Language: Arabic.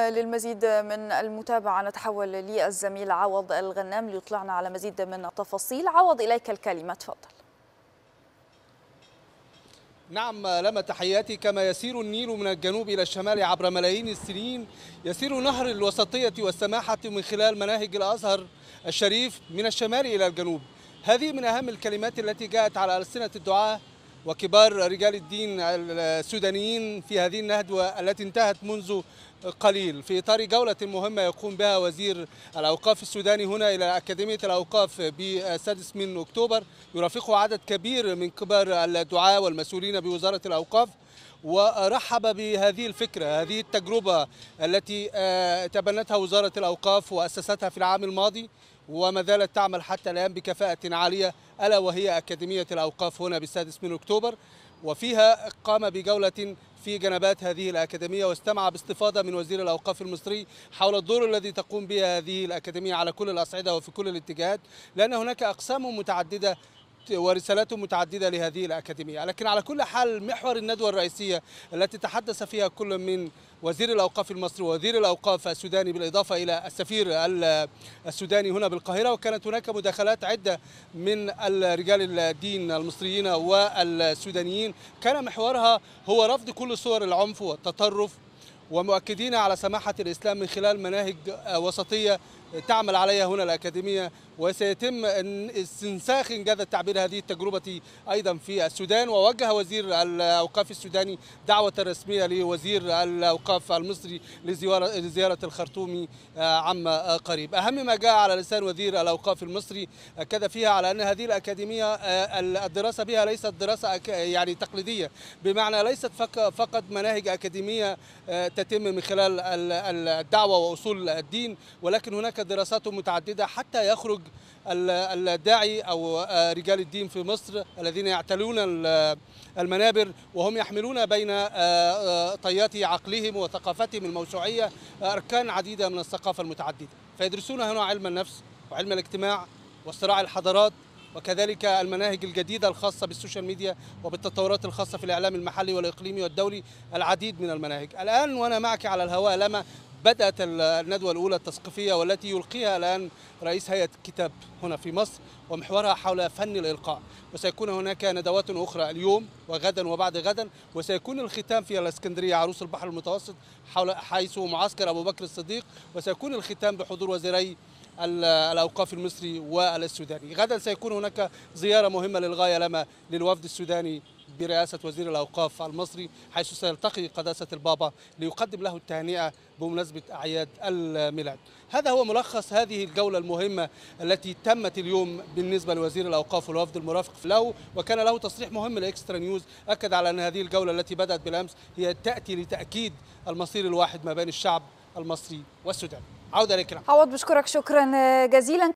للمزيد من المتابعة نتحول للزميل عوض الغنام ليطلعنا على مزيد من التفاصيل عوض إليك الكلمة تفضل نعم لما تحياتي كما يسير النيل من الجنوب إلى الشمال عبر ملايين السنين يسير نهر الوسطية والسماحة من خلال مناهج الأزهر الشريف من الشمال إلى الجنوب هذه من أهم الكلمات التي جاءت على ألسنة الدعاة وكبار رجال الدين السودانيين في هذه النهضة التي انتهت منذ قليل في إطار جولة مهمة يقوم بها وزير الأوقاف السوداني هنا إلى أكاديمية الأوقاف بسادس من أكتوبر يرافقه عدد كبير من كبار الدعاة والمسؤولين بوزارة الأوقاف ورحب بهذه الفكرة هذه التجربة التي آه، تبنتها وزارة الأوقاف وأسستها في العام الماضي وما زالت تعمل حتى الآن بكفاءة عالية ألا وهي أكاديمية الأوقاف هنا بالسادس من أكتوبر وفيها قام بجولة في جنبات هذه الأكاديمية واستمع باستفاضة من وزير الأوقاف المصري حول الدور الذي تقوم به هذه الأكاديمية على كل الأصعدة وفي كل الاتجاهات لأن هناك أقسام متعددة ورسالات متعددة لهذه الأكاديمية لكن على كل حال محور الندوة الرئيسية التي تحدث فيها كل من وزير الأوقاف المصري ووزير الأوقاف السوداني بالإضافة إلى السفير السوداني هنا بالقاهرة وكانت هناك مداخلات عدة من رجال الدين المصريين والسودانيين كان محورها هو رفض كل صور العنف والتطرف ومؤكدين على سماحة الإسلام من خلال مناهج وسطية تعمل عليها هنا الأكاديمية وسيتم استنساخ إن جاز التعبير هذه التجربة أيضا في السودان ووجه وزير الأوقاف السوداني دعوة رسمية لوزير الأوقاف المصري لزيارة, لزيارة الخرطوم آه، عما آه، قريب أهم ما جاء على لسان وزير الأوقاف المصري أكد فيها على أن هذه الأكاديمية آه، الدراسة بها ليست دراسة يعني تقليدية بمعنى ليست فقط مناهج أكاديمية تتم من خلال الدعوة وأصول الدين ولكن هناك هناك دراسات متعددة حتى يخرج الداعي أو آه، رجال الدين في مصر الذين يعتلون آه، المنابر وهم يحملون بين آه، طيات عقلهم وثقافتهم الموسوعية أركان عديدة من الثقافة المتعددة فيدرسون هنا علم النفس وعلم الاجتماع وصراع الحضارات وكذلك المناهج الجديدة الخاصة بالسوشيال ميديا وبالتطورات الخاصة في الإعلام المحلي والإقليمي والدولي العديد من المناهج الآن وأنا معك على الهواء لما بدأت الندوة الأولى التثقيفية والتي يلقيها الآن رئيس هيئة الكتاب هنا في مصر ومحورها حول فن الإلقاء وسيكون هناك ندوات أخرى اليوم وغدا وبعد غدا وسيكون الختام في الإسكندرية عروس البحر المتوسط حول حيث معسكر أبو بكر الصديق وسيكون الختام بحضور وزيري الاوقاف المصري والسوداني غدا سيكون هناك زياره مهمه للغايه لما للوفد السوداني برئاسة وزير الأوقاف المصري حيث سيلتقي قداسة البابا ليقدم له التهنئة بمناسبة أعياد الميلاد هذا هو ملخص هذه الجولة المهمة التي تمت اليوم بالنسبة لوزير الأوقاف والوفد المرافق له وكان له تصريح مهم لإكسترا نيوز أكد على أن هذه الجولة التي بدأت بالأمس هي تأتي لتأكيد المصير الواحد ما بين الشعب المصري والسودان عودة لك عوض بشكرك شكرا جزيلا